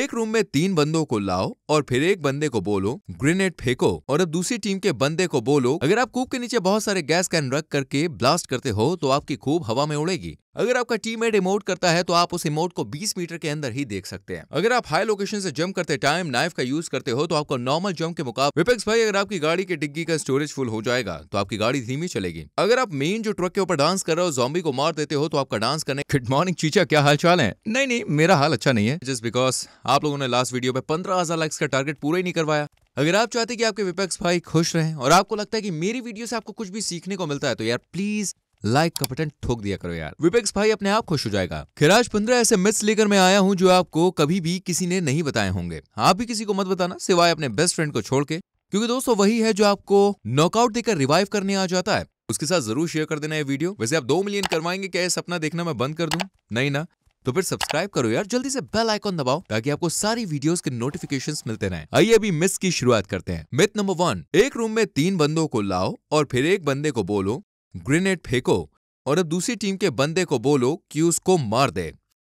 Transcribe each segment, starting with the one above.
एक रूम में तीन बंदों को लाओ और फिर एक बंदे को बोलो ग्रेनेड फेंको और अब दूसरी टीम के बंदे को बोलो अगर आप कूप के नीचे बहुत सारे गैस कैन रख करके ब्लास्ट करते हो तो आपकी खूब हवा में उड़ेगी अगर आपका टीम मेट इमोट करता है तो आप उस इमोट को 20 मीटर के अंदर ही देख सकते हैं अगर आप हाई लोकेशन से जंप करते टाइम नाइफ का यूज करते हो तो आपको नॉर्मल जंप के मुकाबले विपक्ष भाई अगर आपकी गाड़ी के डिग्गी का स्टोरेज फुल हो जाएगा तो आपकी गाड़ी धीमी चलेगी अगर आप मेन जो ट्रक के ऊपर डांस कर रहे हो जॉम्बी को मार देते हो तो आपका डांस करने गुड मॉर्निंग चीचा क्या हाल चाल है नहीं नहीं मेरा हाल अच्छा नहीं है जस्ट बिकॉज आप लोगों ने लास्ट वीडियो में पंद्रह हजार लाइक्स का टारगेट पूरा ही नहीं करवाया अगर आप चाहते कि आपके विपक्ष भाई खुश रहें और आपको लगता है कि मेरी वीडियो से आपको कुछ भी सीखने को मिलता है तो यार प्लीज लाइक का बटन ठोक दिया करो यार विपेक्स भाई अपने आप खुश हो जाएगा खिराज पंद्रह ऐसे मिथ्स लेकर मैं आया हूँ जो आपको कभी भी किसी ने नहीं बताए होंगे आप भी किसी को मत बताना सिवाय अपने बेस्ट फ्रेंड को छोड़ के क्योंकि दोस्तों वही है जो आपको नॉकआउट देकर रिवाइव करने आ जाता है उसके साथ जरूर शेयर कर देना ये वीडियो वैसे आप दो मिलियन करवाएंगे क्या ये सपना देखना मैं बंद कर दूं नहीं ना तो फिर सब्सक्राइब करो यार जल्दी से बेल आइकॉन दबाओ ताकि आपको सारी वीडियोस के नोटिफिकेशंस मिलते रहें आइए अभी मिस की शुरुआत करते हैं मिथ नंबर वन एक रूम में तीन बंदों को लाओ और फिर एक बंदे को बोलो ग्रेनेड फेंको और अब दूसरी टीम के बंदे को बोलो कि उसको मार दे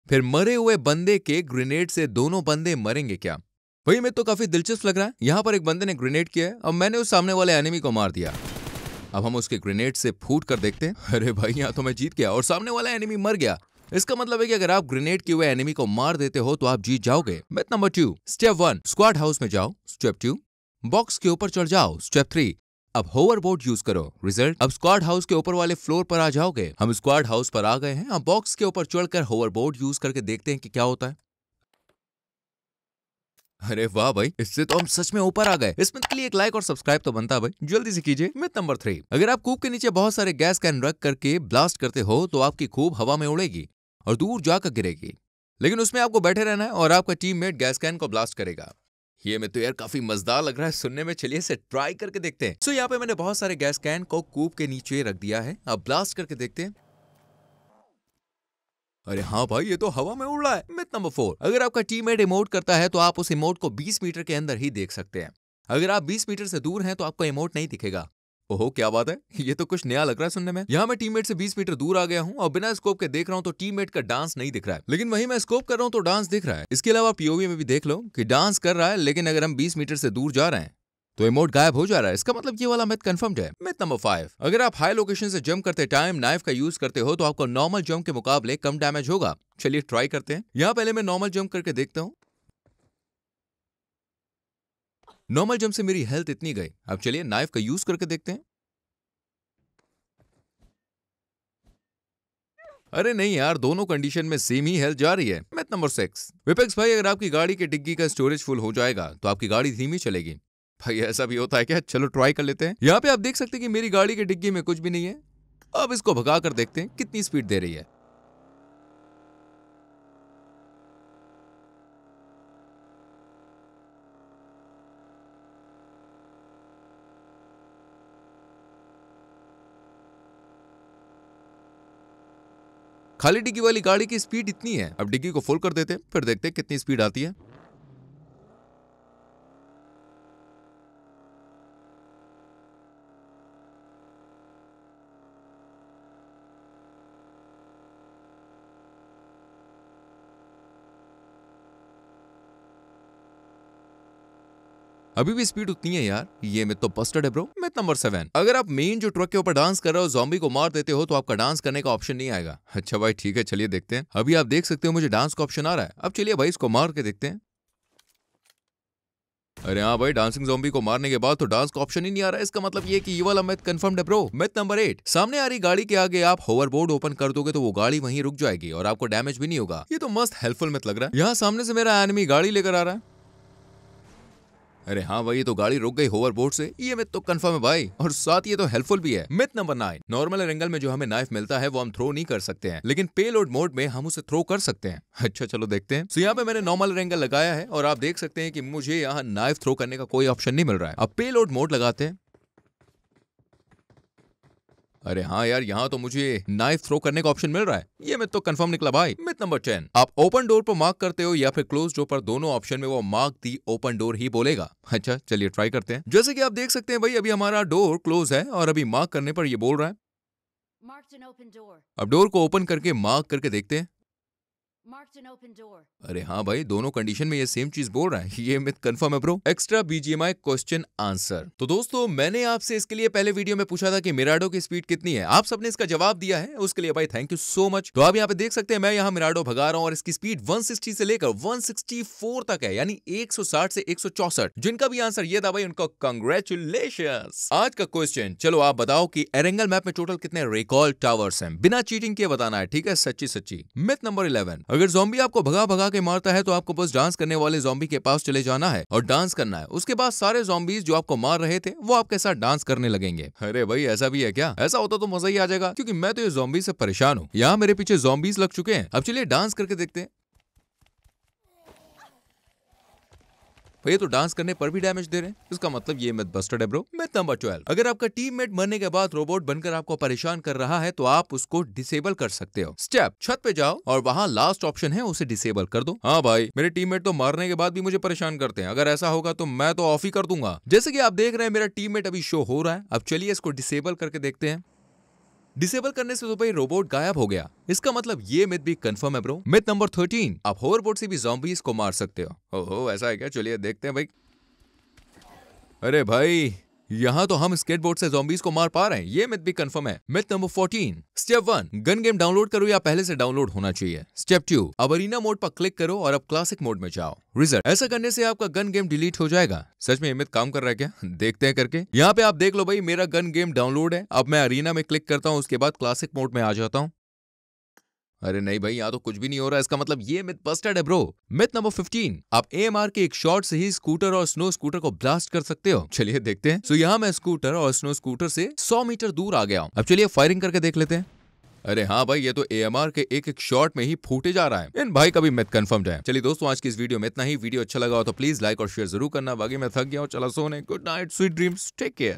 फिर मरे हुए बंदे के ग्रेनेड से दोनों बंदे मरेंगे क्या भाई मैं तो काफी दिलचस्प लग रहा है यहाँ पर एक बंदे ने ग्रेनेड किया है अब मैंने उस सामने वाले एनिमी को मार दिया अब हम उसके ग्रेनेड से फूट कर देखते हैं अरे भाई यहाँ तो मैं जीत गया और सामने वाला एनिमी मर गया इसका मतलब है कि अगर आप ग्रेनेड किए हुए एनिमी को मार देते हो तो आप जीत जाओगे मैं number two step one squad house में जाओ स्टेप टू बॉक्स के ऊपर चढ़ जाओ स्टेप थ्री अब होवर बोर्ड यूज करो रिजल्ट अब स्क्वाड हाउस के ऊपर वाले फ्लोर पर आ जाओगे हम स्क्वाड हाउस पर आ गए हैं अब बॉक्स के ऊपर चढ़कर होवर बोर्ड यूज करके देखते हैं कि क्या होता है अरे वाह भाई इससे तो हम सच में ऊपर आ गए इसमें के तो लिए एक लाइक और सब्सक्राइब तो बनता भाई जल्दी से कीजिए मिथ नंबर थ्री अगर आप कूप के नीचे बहुत सारे गैस कैन रख करके ब्लास्ट करते हो तो आपकी खूब हवा में उड़ेगी और दूर जाकर गिरेगी लेकिन उसमें आपको बैठे रहना है और आपका टीममेट गैस कैन को ब्लास्ट करेगा ये मैं तो यार काफी मजदार लग रहा है सुनने में चलिए इसे ट्राई करके देखते हैं सो so, यहाँ पे मैंने बहुत सारे गैस कैन को कूप के नीचे रख दिया है अब ब्लास्ट करके देखते हैं अरे हाँ भाई ये तो हवा में उड़ रहा है मिथ नंबर फोर अगर आपका टीममेट इमोट करता है तो आप उस इमोट को 20 मीटर के अंदर ही देख सकते हैं अगर आप 20 मीटर से दूर हैं तो आपको इमोट नहीं दिखेगा ओहो क्या बात है ये तो कुछ नया लग रहा है सुनने में यहाँ मैं टीममेट से 20 मीटर दूर आ गया हूँ और बिना स्कोप के देख रहा हूँ तो टीममेट का डांस नहीं दिख रहा है लेकिन वहीं मैं स्कोप कर रहा हूँ तो डांस दिख रहा है इसके अलावा पीओवी में भी देख लो कि डांस कर रहा है लेकिन अगर हम बीस मीटर से दूर जा रहे हैं तो इमोट गायब हो जा रहा है इसका मतलब ये वाला मैथ कन्फर्म है मैथ नंबर फाइव अगर आप हाई लोकेशन से जंप करते टाइम नाइफ का यूज करते हो तो आपको नॉर्मल जंप के मुकाबले कम डैमेज होगा चलिए ट्राई करते हैं यहाँ पहले मैं नॉर्मल जंप करके देखता हूँ नॉर्मल जम से मेरी हेल्थ इतनी गई अब चलिए नाइफ का यूज करके देखते हैं अरे नहीं यार दोनों कंडीशन में सेम ही हेल्थ जा रही है मैथ नंबर सिक्स विपेक्स भाई अगर आपकी गाड़ी के डिग्गी का स्टोरेज फुल हो जाएगा तो आपकी गाड़ी धीमी चलेगी भाई ऐसा भी होता है क्या चलो ट्राई कर लेते हैं यहाँ पे आप देख सकते हैं कि मेरी गाड़ी के डिग्गी में कुछ भी नहीं है अब इसको भगा कर देखते हैं कितनी स्पीड दे रही है खाली डिग्गी वाली गाड़ी की स्पीड इतनी है अब डिग्गी को फुल कर देते फिर देखते कितनी स्पीड आती है अभी भी स्पीड उतनी है यार ये मैं तो बस्टर्ड है ब्रो मैं नंबर सेवन अगर आप मेन जो ट्रक के ऊपर डांस कर रहे हो जॉम्बी को मार देते हो तो आपका डांस करने का ऑप्शन नहीं आएगा अच्छा भाई ठीक है चलिए देखते हैं अभी आप देख सकते हो मुझे डांस का ऑप्शन आ रहा है अब चलिए भाई इसको मार के देखते हैं अरे हाँ भाई डांसिंग जोम्बी को मारने के बाद तो डांस का ऑप्शन ही नहीं आ रहा है इसका मतलब ये कि ये वाला मैथ कंफर्म है ब्रो मैथ नंबर एट सामने आ रही गाड़ी के आगे आप होवर बोर्ड ओपन कर दोगे तो वो गाड़ी वहीं रुक जाएगी और आपको डैमेज भी नहीं होगा ये तो मस्त हेल्पफुल मैथ लग रहा है यहाँ सामने से मेरा एनमी गाड़ी लेकर आ रहा है अरे हाँ वही तो गाड़ी रुक गई होवरबोर्ड से ये e मिथ तो कंफर्म है भाई और साथ ये तो हेल्पफुल भी है myth number nine normal angle में जो हमें नाइफ मिलता है वो हम थ्रो नहीं कर सकते हैं लेकिन पे मोड में हम उसे थ्रो कर सकते हैं अच्छा चलो देखते हैं तो यहाँ पे मैंने नॉर्मल एंगल लगाया है और आप देख सकते हैं कि मुझे यहाँ नाइफ थ्रो करने का कोई ऑप्शन नहीं मिल रहा है अब पे मोड लगाते हैं अरे हाँ यार यहाँ तो मुझे नाइफ थ्रो करने का ऑप्शन मिल रहा है ये मैं तो कंफर्म निकला भाई मिथ नंबर टेन आप ओपन डोर पर मार्क करते हो या फिर क्लोज डोर पर दोनों ऑप्शन में वो मार्क दी ओपन डोर ही बोलेगा अच्छा चलिए ट्राई करते हैं जैसे कि आप देख सकते हैं भाई अभी हमारा डोर क्लोज है और अभी मार्क करने पर ये बोल रहा है अब डोर को ओपन करके मार्क करके देखते हैं अरे हाँ भाई दोनों कंडीशन में ये सेम चीज बोल रहा है ये मिथ कंफर्म है bro extra BGMI question answer तो दोस्तों मैंने आपसे इसके लिए पहले वीडियो में पूछा था कि मिराडो की स्पीड कितनी है आप सबने इसका जवाब दिया है उसके लिए भाई थैंक यू सो मच तो आप यहाँ पे देख सकते हैं मैं यहाँ मिराडो भगा रहा हूँ और इसकी स्पीड वन से लेकर वन तक है यानी एक से एक जिनका भी आंसर ये था भाई उनका कंग्रेचुलेशन आज का क्वेश्चन चलो आप बताओ की एरेंगल मैप में टोटल कितने रिकॉल टावर्स है बिना चीटिंग के बताना है ठीक है सच्ची सच्ची मिथ नंबर इलेवन अगर जोम्बी आपको भगा भगा के मारता है तो आपको बस डांस करने वाले जोम्बी के पास चले जाना है और डांस करना है उसके बाद सारे जोम्बीज जो आपको मार रहे थे वो आपके साथ डांस करने लगेंगे अरे भाई ऐसा भी है क्या ऐसा होता तो मजा ही आ जाएगा क्योंकि मैं तो ये जॉम्बी से परेशान हूँ यहाँ मेरे पीछे जोम्बीज लग चुके हैं अब चलिए डांस करके देखते हैं भैया तो डांस करने पर भी डैमेज दे रहे हैं इसका मतलब ये मत बस्टर्ड है ब्रो मिथ नंबर ट्वेल्व अगर आपका टीम मरने के बाद रोबोट बनकर आपको परेशान कर रहा है तो आप उसको डिसेबल कर सकते हो स्टेप छत पे जाओ और वहाँ लास्ट ऑप्शन है उसे डिसेबल कर दो हाँ भाई मेरे टीम तो मारने के बाद भी मुझे परेशान करते हैं अगर ऐसा होगा तो मैं तो ऑफ ही कर दूंगा जैसे की आप देख रहे हैं मेरा टीम अभी शो हो रहा है अब चलिए इसको डिसेबल करके देखते हैं डिसेबल करने से तो भाई रोबोट गायब हो गया इसका मतलब ये मिथ भी कंफर्म है ब्रो मिथ नंबर थर्टीन आप होवरबोट से भी जॉम्बीज को मार सकते हो ओहो ऐसा है क्या चलिए देखते हैं भाई अरे भाई यहाँ तो हम स्केटबोर्ड से जॉम्बीज को मार पा रहे हैं ये मिथ भी कंफर्म है myth number fourteen step one gun game download करो या पहले से डाउनलोड होना चाहिए स्टेप टू अब अरीना मोड पर क्लिक करो और अब क्लासिक मोड में जाओ रिजल्ट ऐसा करने से आपका गन गेम डिलीट हो जाएगा सच में मिथ काम कर रहा है क्या देखते हैं करके यहाँ पे आप देख लो भाई मेरा गन गेम डाउनलोड है अब मैं अरीना में क्लिक करता हूँ उसके बाद क्लासिक मोड में आ जाता हूँ अरे नहीं भाई यहाँ तो कुछ भी नहीं हो रहा इसका मतलब ये मिथ बस्टर्ड है ब्रो मिथ नंबर 15 आप एएमआर के एक शॉट से ही स्कूटर और स्नो स्कूटर को ब्लास्ट कर सकते हो चलिए देखते हैं सो so, यहाँ मैं स्कूटर और स्नो स्कूटर से 100 मीटर दूर आ गया हूँ अब चलिए फायरिंग करके देख लेते हैं अरे हाँ भाई ये तो ए के एक एक शॉट में ही फूटे जा रहा है इन भाई का भी मिथ है चलिए दोस्तों आज की इस वीडियो में इतना ही वीडियो अच्छा लगा हो तो प्लीज लाइक और शेयर जरूर करना बाकी मैं थक गया हूँ चला सोने good night sweet dreams take care